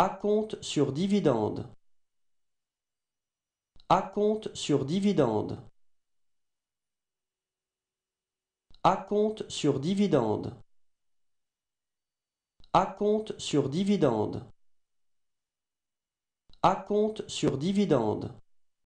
Acompte sur dividende. Acompte sur dividende. compte sur dividende. Acompte sur dividende. Acompte sur dividende.